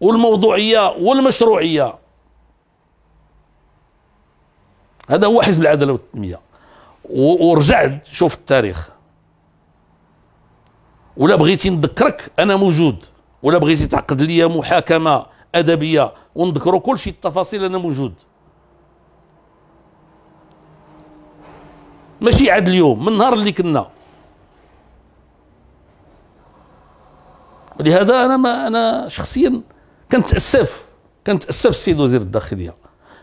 والموضوعية والمشروعية هذا هو حزب العدالة والتنمية ورجعت شوف التاريخ ولا بغيتي نذكرك انا موجود ولا بغيتي تعقد لي محاكمه ادبيه ونذكروا كل شيء التفاصيل انا موجود ماشي عاد اليوم من النهار اللي كنا ولهذا انا ما انا شخصيا كنتاسف كنتاسف السيد وزير الداخليه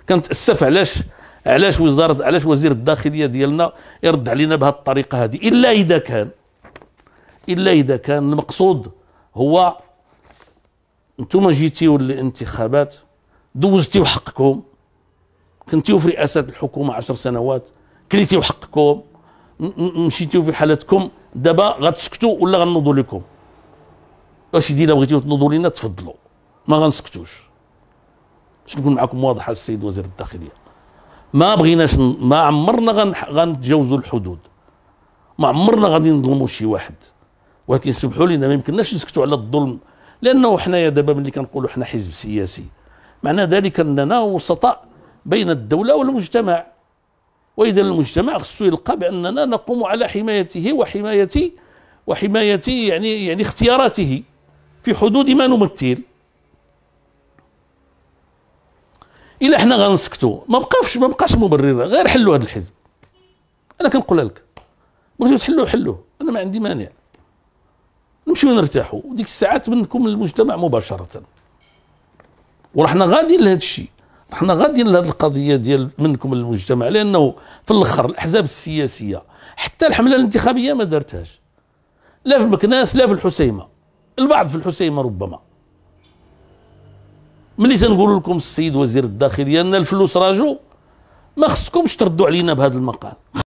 كنتاسف علاش علاش وزاره علاش وزير الداخليه ديالنا يرد علينا بهذه الطريقه هذه الا اذا كان الا اذا كان المقصود هو انتم جيتيو للانتخابات دوزتيو حقكم كنتيو في رئاسه الحكومه عشر سنوات كليتيو حقكم مشيتيو في حالتكم دابا غتسكتوا ولا غنوضوا لكم اش دينا بغيتيو تنوضوا لينا تفضلوا ما غنسكتوش باش نكون معكم واضحه السيد وزير الداخليه ما بغيناش ما عمرنا غنتجاوزوا الحدود ما عمرنا غادي نظلموا شي واحد ولكن سمحوا لنا ما يمكنناش نسكتوا على الظلم لانه حنايا دابا ملي كنقولوا حنا حزب سياسي معنى ذلك اننا وسطاء بين الدوله والمجتمع واذا المجتمع خصو يلقى باننا نقوم على حمايته وحمايه وحمايه يعني يعني اختياراته في حدود ما نمثل الا حنا غنسكتوا ما بقاش ما بقاش مبرر غير حلوا هذا الحزب انا كنقول لك بغيتو تحلوه حلوه انا ما عندي مانع نمشيو نرتاحوا وديك الساعات منكم للمجتمع مباشره ورحنا غاديين لهذا الشيء رحنا غاديين لهذه القضيه ديال منكم للمجتمع لانه في الاخر الاحزاب السياسيه حتى الحمله الانتخابيه ما دارتهاش لا في مكناس لا في الحسيمه البعض في الحسيمه ربما ملي تنقول لكم السيد وزير الداخليه ان الفلوس راجو ما خصكمش تردوا علينا بهذا المقال